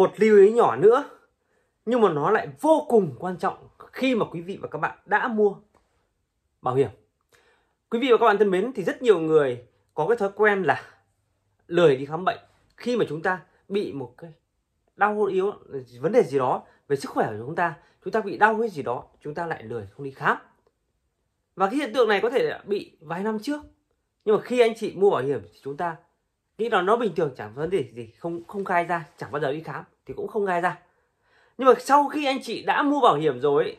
một lưu ý nhỏ nữa nhưng mà nó lại vô cùng quan trọng khi mà quý vị và các bạn đã mua bảo hiểm quý vị và các bạn thân mến thì rất nhiều người có cái thói quen là lười đi khám bệnh khi mà chúng ta bị một cái đau yếu vấn đề gì đó về sức khỏe của chúng ta chúng ta bị đau cái gì đó chúng ta lại lười không đi khám và cái hiện tượng này có thể bị vài năm trước nhưng mà khi anh chị mua bảo hiểm thì chúng ta nghĩ là nó bình thường chẳng vấn đề gì, không không khai ra chẳng bao giờ đi khám thì cũng không khai ra nhưng mà sau khi anh chị đã mua bảo hiểm rồi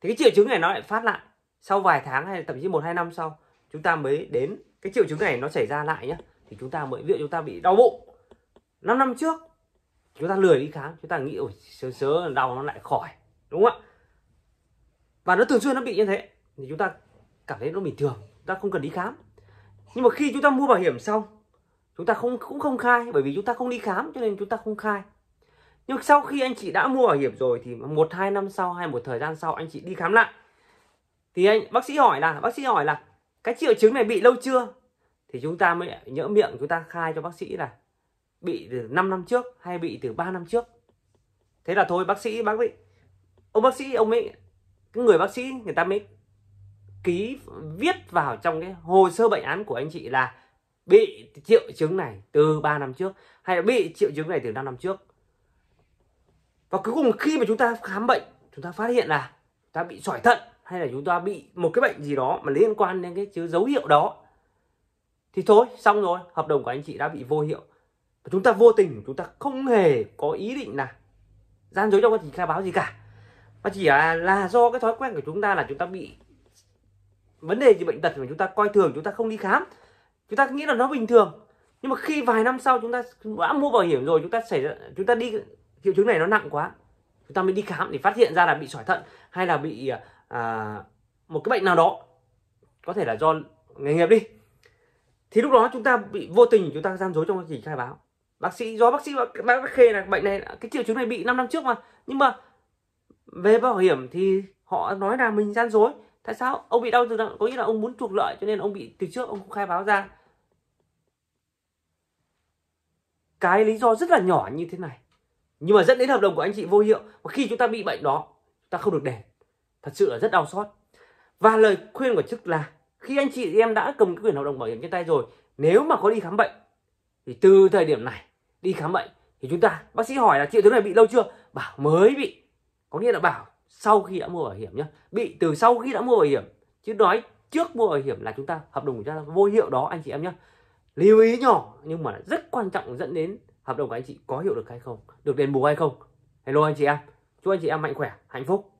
thì cái triệu chứng này nó lại phát lại sau vài tháng hay thậm chí một hai năm sau chúng ta mới đến cái triệu chứng này nó xảy ra lại nhá thì chúng ta mới liệu chúng ta bị đau bụng 5 năm trước chúng ta lười đi khám chúng ta nghĩ ôi sớ sớ đau nó lại khỏi đúng không ạ và nó thường xuyên nó bị như thế thì chúng ta cảm thấy nó bình thường ta không cần đi khám nhưng mà khi chúng ta mua bảo hiểm xong chúng ta không cũng không khai bởi vì chúng ta không đi khám cho nên chúng ta không khai nhưng sau khi anh chị đã mua bảo hiểm rồi thì một hai năm sau hay một thời gian sau anh chị đi khám lại thì anh bác sĩ hỏi là bác sĩ hỏi là cái triệu chứng này bị lâu chưa thì chúng ta mới nhỡ miệng chúng ta khai cho bác sĩ là bị từ 5 năm trước hay bị từ 3 năm trước thế là thôi bác sĩ bác vị ông bác sĩ ông ấy cái người bác sĩ người ta mới ký viết vào trong cái hồ sơ bệnh án của anh chị là bị triệu chứng này từ 3 năm trước hay là bị triệu chứng này từ 5 năm trước và cuối cùng khi mà chúng ta khám bệnh chúng ta phát hiện là ta bị sỏi thận hay là chúng ta bị một cái bệnh gì đó mà liên quan đến cái chứ dấu hiệu đó thì thôi xong rồi hợp đồng của anh chị đã bị vô hiệu và chúng ta vô tình chúng ta không hề có ý định là gian dối trong quá trình khai báo gì cả mà chỉ là, là do cái thói quen của chúng ta là chúng ta bị vấn đề gì bệnh tật mà chúng ta coi thường chúng ta không đi khám chúng ta nghĩ là nó bình thường nhưng mà khi vài năm sau chúng ta đã mua bảo hiểm rồi chúng ta xảy ra chúng ta đi triệu chứng này nó nặng quá chúng ta mới đi khám để phát hiện ra là bị sỏi thận hay là bị à, à một cái bệnh nào đó có thể là do nghề nghiệp đi thì lúc đó chúng ta bị vô tình chúng ta gian dối trong quá trình khai báo bác sĩ do bác sĩ bác khê là bệnh này cái triệu chứng này bị 5 năm trước mà nhưng mà về bảo hiểm thì họ nói là mình gian dối tại sao ông bị đau từ đâu có nghĩa là ông muốn trục lợi cho nên ông bị từ trước ông không khai báo ra cái lý do rất là nhỏ như thế này nhưng mà dẫn đến hợp đồng của anh chị vô hiệu và khi chúng ta bị bệnh đó ta không được đền thật sự là rất đau xót và lời khuyên của chức là khi anh chị em đã cầm cái quyền hợp đồng bảo hiểm trên tay rồi nếu mà có đi khám bệnh thì từ thời điểm này đi khám bệnh thì chúng ta bác sĩ hỏi là triệu chứng này bị lâu chưa bảo mới bị có nghĩa là bảo sau khi đã mua bảo hiểm nhé bị từ sau khi đã mua bảo hiểm chứ nói trước mua bảo hiểm là chúng ta hợp đồng của chúng ta vô hiệu đó anh chị em nhé lưu ý nhỏ nhưng mà rất quan trọng dẫn đến hợp đồng của anh chị có hiệu lực hay không được đền bù hay không hello anh chị em chúc anh chị em mạnh khỏe hạnh phúc